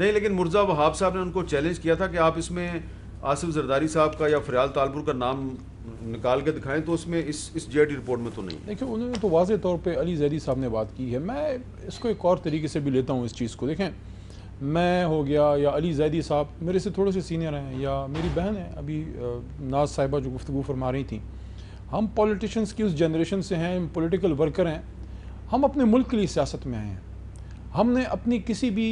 नहीं लेकिन मुर्जा वहाब साहब ने उनको चैलेंज किया था कि आप इसमें आसिफ जरदारी साहब का या फरियाल तालपुर का नाम निकाल के दिखाएं तो उसमें इस इस जेडी रिपोर्ट में तो नहीं देखिए उन्होंने तो वाज तौर पर अली जैदी साहब ने बात की है मैं इसको एक और तरीके से भी लेता हूँ इस चीज़ को देखें मैं हो गया या अली जैदी साहब मेरे से थोड़े से सीनियर हैं या मेरी बहन है अभी नाज साहिबा जो गुफ्तु फरमा रही थी हम पॉलिटिशियंस की उस जनरेशन से हैं पोलिटिकल वर्कर हैं हम अपने मुल्क के लिए सियासत में आए हैं हमने अपनी किसी भी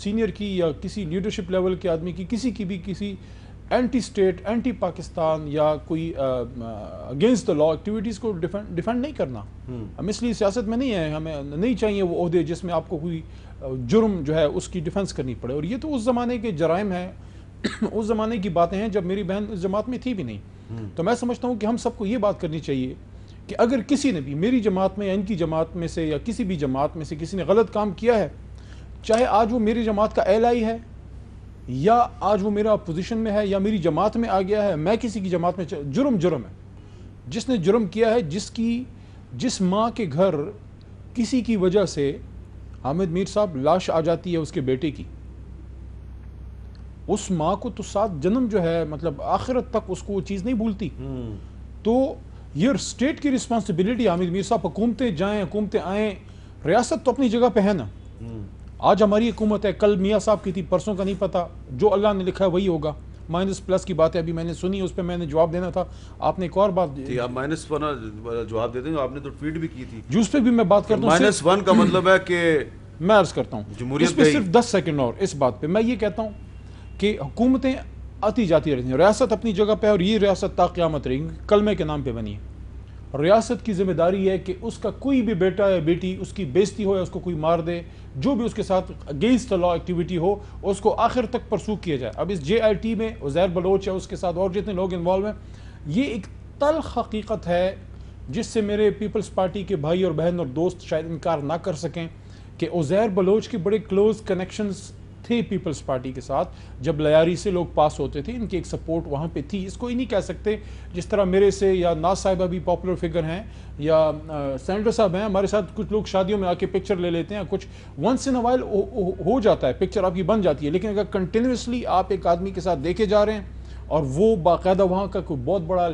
सीनियर की या किसी लीडरशिप लेवल के आदमी की किसी की भी किसी एंटी स्टेट एंटी पाकिस्तान या कोई अगेंस्ट द लॉ एक्टिविटीज़ को डिफेंड नहीं करना हम्म। हम इसलिए सियासत में नहीं है हमें नहीं चाहिए वो अहदे जिसमें आपको कोई जुर्म जो है उसकी डिफेंस करनी पड़े और ये तो उस ज़माने के जराइम हैं उस ज़माने की बातें हैं जब मेरी बहन उस जमात में थी भी नहीं हम्म। तो मैं समझता हूँ कि हम सबको ये बात करनी चाहिए कि अगर किसी ने भी मेरी जमात में या इनकी जमात में से या किसी भी जमात में से किसी ने गलत काम किया है चाहे आज वो मेरी जमात का एल आई है या आज वो मेरा अपोजिशन में है या मेरी जमात में आ गया है मैं किसी की जमात में जुर्म जुर्म है जिसने जुर्म किया है जिसकी जिस माँ के घर किसी की वजह से हामिद मीर साहब लाश आ जाती है उसके बेटे की उस माँ को तो सात जन्म जो है मतलब आखिरत तक उसको वो चीज़ नहीं भूलती हम्म। तो ये स्टेट की रिस्पॉन्सिबिलिटी आमिर मीर साहब हुकूमतें जाएँ हुकूमतें आएँ रियासत तो अपनी जगह पर है ना आज हमारी हुकूमत है कल मियाँ साहब की थी परसों का नहीं पता जो अल्लाह ने लिखा है वही होगा माइनस प्लस की बात है अभी मैंने सुनी उस पर मैंने जवाब देना था आपने एक और बात आप माइनस वन जवाब दे देंगे आपने तो ट्वीट भी की थी जूस पे भी मैं बात करता हूँ माइनस वन का मतलब है कि मैं अर्ज करता हूँ सिर्फ दस सेकेंड और इस बात पर मैं ये कहता हूँ कि हुकूमतें आती जाती रहती है रियासत अपनी जगह पर और ये रियासत ताक़्यामत रहेंगी कलमे के नाम पर बनी है रियासत की जिम्मेदारी है कि उसका कोई भी बेटा या बेटी उसकी बेजती हो या उसको कोई मार दे जो भी उसके साथ अगेंस्ट द लॉ एक्टिविटी हो उसको आखिर तक परसू किया जाए अब इस जे आई टी में उजैर बलोच या उसके साथ और जितने लोग इन्वॉल्व हैं ये एक तलख हकीकत है जिससे मेरे पीपल्स पार्टी के भाई और बहन और दोस्त शायद इनकार ना कर सकें कि उजैर बलोच के बड़े क्लोज कनेक्शंस थे पीपल्स पार्टी के साथ जब लयारी से लोग पास होते थे इनकी एक सपोर्ट वहाँ पे थी इसको ही नहीं कह सकते जिस तरह मेरे से या नाज साहब अभी पॉपुलर फिगर हैं या सेंडर साहब हैं हमारे साथ कुछ लोग शादियों में आके पिक्चर ले लेते हैं कुछ वंस इन अवाइल हो जाता है पिक्चर आपकी बन जाती है लेकिन अगर कंटिन्यूसली आप एक आदमी के साथ देखे जा रहे हैं और वो बाकायदा वहाँ का कोई बहुत बड़ा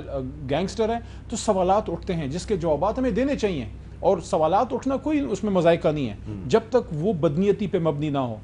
गैंगस्टर है तो सवालत उठते हैं जिसके जवाब हमें देने चाहिए और सवालत उठना कोई उसमें मजायका नहीं है हम्म। जब तक वो बदनीति पे मबनी ना हो